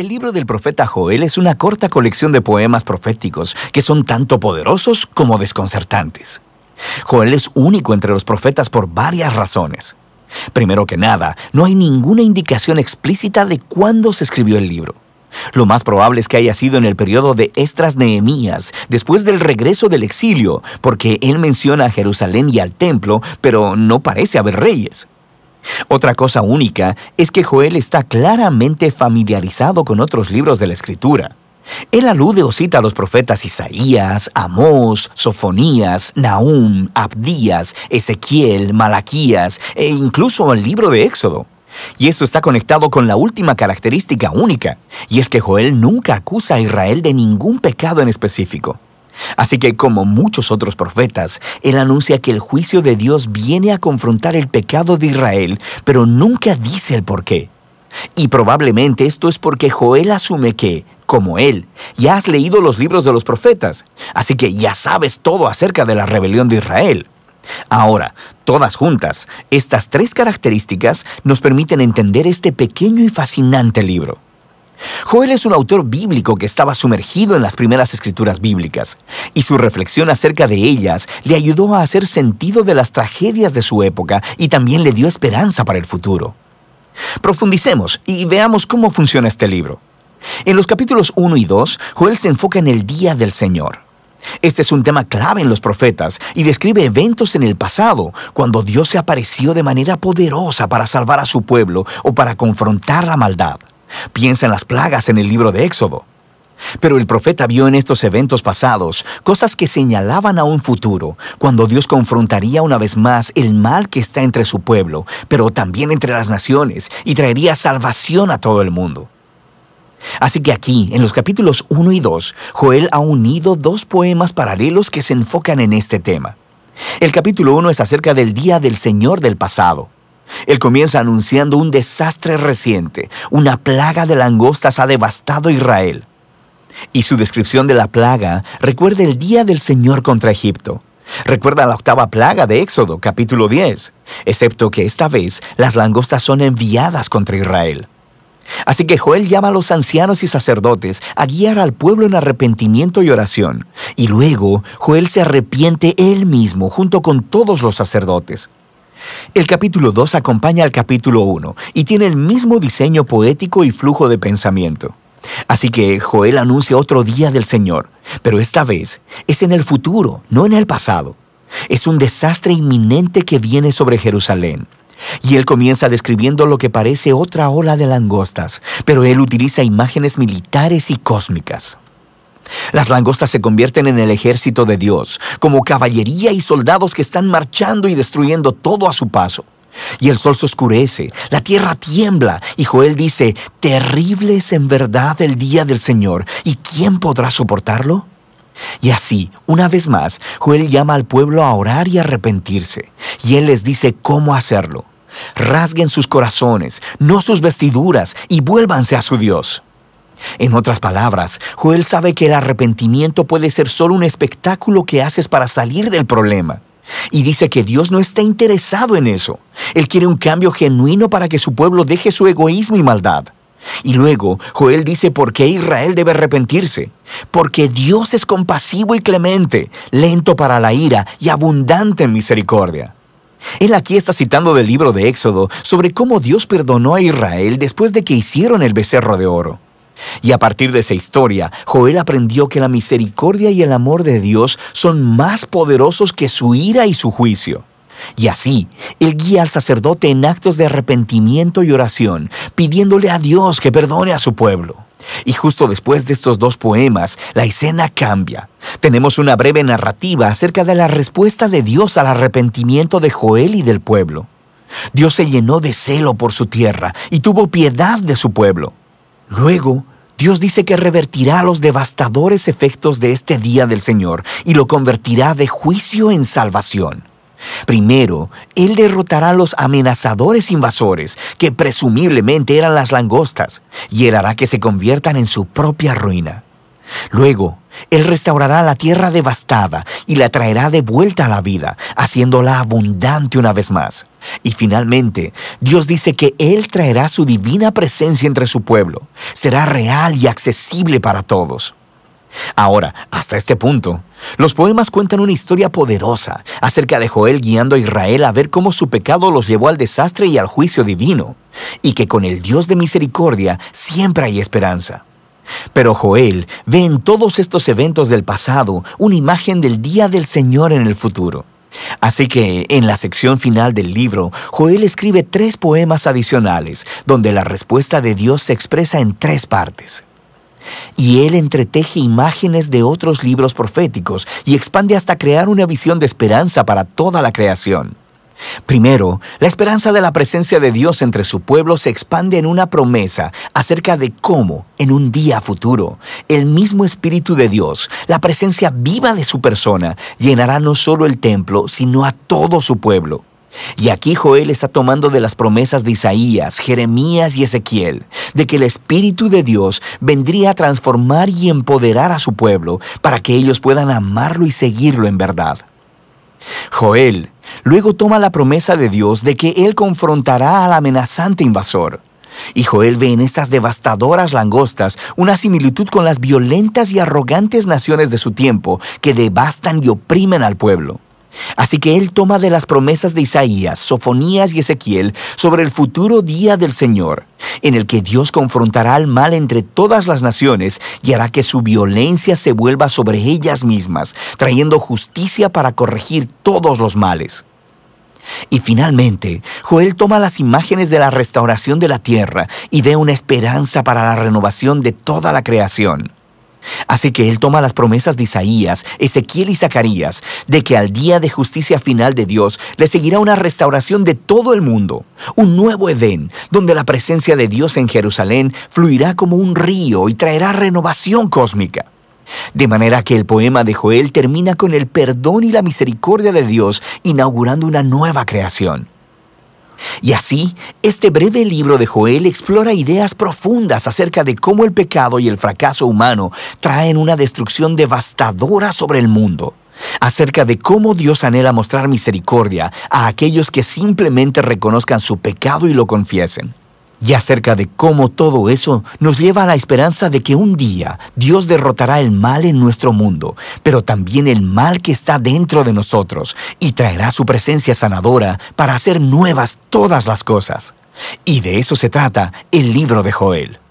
El libro del profeta Joel es una corta colección de poemas proféticos que son tanto poderosos como desconcertantes. Joel es único entre los profetas por varias razones. Primero que nada, no hay ninguna indicación explícita de cuándo se escribió el libro. Lo más probable es que haya sido en el periodo de Estras Nehemías, después del regreso del exilio, porque él menciona a Jerusalén y al templo, pero no parece haber reyes. Otra cosa única es que Joel está claramente familiarizado con otros libros de la Escritura. Él alude o cita a los profetas Isaías, Amós, Sofonías, Nahum, Abdías, Ezequiel, Malaquías e incluso el libro de Éxodo. Y esto está conectado con la última característica única, y es que Joel nunca acusa a Israel de ningún pecado en específico. Así que como muchos otros profetas, él anuncia que el juicio de Dios viene a confrontar el pecado de Israel, pero nunca dice el porqué. Y probablemente esto es porque Joel asume que, como él, ya has leído los libros de los profetas, así que ya sabes todo acerca de la rebelión de Israel. Ahora, todas juntas, estas tres características nos permiten entender este pequeño y fascinante libro. Joel es un autor bíblico que estaba sumergido en las primeras escrituras bíblicas, y su reflexión acerca de ellas le ayudó a hacer sentido de las tragedias de su época y también le dio esperanza para el futuro. Profundicemos y veamos cómo funciona este libro. En los capítulos 1 y 2, Joel se enfoca en el día del Señor. Este es un tema clave en los profetas y describe eventos en el pasado cuando Dios se apareció de manera poderosa para salvar a su pueblo o para confrontar la maldad. Piensa en las plagas en el libro de Éxodo. Pero el profeta vio en estos eventos pasados cosas que señalaban a un futuro, cuando Dios confrontaría una vez más el mal que está entre su pueblo, pero también entre las naciones, y traería salvación a todo el mundo. Así que aquí, en los capítulos 1 y 2, Joel ha unido dos poemas paralelos que se enfocan en este tema. El capítulo 1 es acerca del día del Señor del pasado, él comienza anunciando un desastre reciente. Una plaga de langostas ha devastado Israel. Y su descripción de la plaga recuerda el día del Señor contra Egipto. Recuerda la octava plaga de Éxodo, capítulo 10, excepto que esta vez las langostas son enviadas contra Israel. Así que Joel llama a los ancianos y sacerdotes a guiar al pueblo en arrepentimiento y oración. Y luego Joel se arrepiente él mismo junto con todos los sacerdotes. El capítulo 2 acompaña al capítulo 1 y tiene el mismo diseño poético y flujo de pensamiento. Así que Joel anuncia otro día del Señor, pero esta vez es en el futuro, no en el pasado. Es un desastre inminente que viene sobre Jerusalén. Y él comienza describiendo lo que parece otra ola de langostas, pero él utiliza imágenes militares y cósmicas. Las langostas se convierten en el ejército de Dios, como caballería y soldados que están marchando y destruyendo todo a su paso. Y el sol se oscurece, la tierra tiembla, y Joel dice, terrible es en verdad el día del Señor, ¿y quién podrá soportarlo? Y así, una vez más, Joel llama al pueblo a orar y arrepentirse, y él les dice cómo hacerlo. Rasguen sus corazones, no sus vestiduras, y vuélvanse a su Dios. En otras palabras, Joel sabe que el arrepentimiento puede ser solo un espectáculo que haces para salir del problema. Y dice que Dios no está interesado en eso. Él quiere un cambio genuino para que su pueblo deje su egoísmo y maldad. Y luego Joel dice por qué Israel debe arrepentirse. Porque Dios es compasivo y clemente, lento para la ira y abundante en misericordia. Él aquí está citando del libro de Éxodo sobre cómo Dios perdonó a Israel después de que hicieron el becerro de oro. Y a partir de esa historia, Joel aprendió que la misericordia y el amor de Dios son más poderosos que su ira y su juicio. Y así, él guía al sacerdote en actos de arrepentimiento y oración, pidiéndole a Dios que perdone a su pueblo. Y justo después de estos dos poemas, la escena cambia. Tenemos una breve narrativa acerca de la respuesta de Dios al arrepentimiento de Joel y del pueblo. Dios se llenó de celo por su tierra y tuvo piedad de su pueblo. Luego, Dios dice que revertirá los devastadores efectos de este día del Señor y lo convertirá de juicio en salvación. Primero, Él derrotará a los amenazadores invasores, que presumiblemente eran las langostas, y Él hará que se conviertan en su propia ruina. Luego, Él restaurará la tierra devastada y la traerá de vuelta a la vida, haciéndola abundante una vez más. Y finalmente, Dios dice que Él traerá su divina presencia entre su pueblo. Será real y accesible para todos. Ahora, hasta este punto, los poemas cuentan una historia poderosa acerca de Joel guiando a Israel a ver cómo su pecado los llevó al desastre y al juicio divino, y que con el Dios de misericordia siempre hay esperanza. Pero Joel ve en todos estos eventos del pasado una imagen del día del Señor en el futuro. Así que, en la sección final del libro, Joel escribe tres poemas adicionales, donde la respuesta de Dios se expresa en tres partes. Y él entreteje imágenes de otros libros proféticos y expande hasta crear una visión de esperanza para toda la creación. Primero, la esperanza de la presencia de Dios entre su pueblo se expande en una promesa acerca de cómo, en un día futuro, el mismo Espíritu de Dios, la presencia viva de su persona, llenará no solo el templo, sino a todo su pueblo. Y aquí Joel está tomando de las promesas de Isaías, Jeremías y Ezequiel, de que el Espíritu de Dios vendría a transformar y empoderar a su pueblo para que ellos puedan amarlo y seguirlo en verdad. Joel Luego toma la promesa de Dios de que Él confrontará al amenazante invasor. Y Joel ve en estas devastadoras langostas una similitud con las violentas y arrogantes naciones de su tiempo que devastan y oprimen al pueblo. Así que él toma de las promesas de Isaías, Sofonías y Ezequiel sobre el futuro día del Señor, en el que Dios confrontará al mal entre todas las naciones y hará que su violencia se vuelva sobre ellas mismas, trayendo justicia para corregir todos los males. Y finalmente, Joel toma las imágenes de la restauración de la tierra y ve una esperanza para la renovación de toda la creación. Así que él toma las promesas de Isaías, Ezequiel y Zacarías, de que al día de justicia final de Dios le seguirá una restauración de todo el mundo, un nuevo Edén, donde la presencia de Dios en Jerusalén fluirá como un río y traerá renovación cósmica. De manera que el poema de Joel termina con el perdón y la misericordia de Dios, inaugurando una nueva creación. Y así, este breve libro de Joel explora ideas profundas acerca de cómo el pecado y el fracaso humano traen una destrucción devastadora sobre el mundo, acerca de cómo Dios anhela mostrar misericordia a aquellos que simplemente reconozcan su pecado y lo confiesen y acerca de cómo todo eso nos lleva a la esperanza de que un día Dios derrotará el mal en nuestro mundo, pero también el mal que está dentro de nosotros y traerá su presencia sanadora para hacer nuevas todas las cosas. Y de eso se trata el libro de Joel.